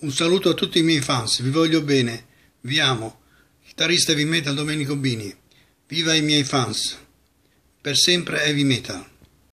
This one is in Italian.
Un saluto a tutti i miei fans, vi voglio bene, vi amo. Chitarrista heavy metal Domenico Bini. Viva i miei fans. Per sempre heavy metal.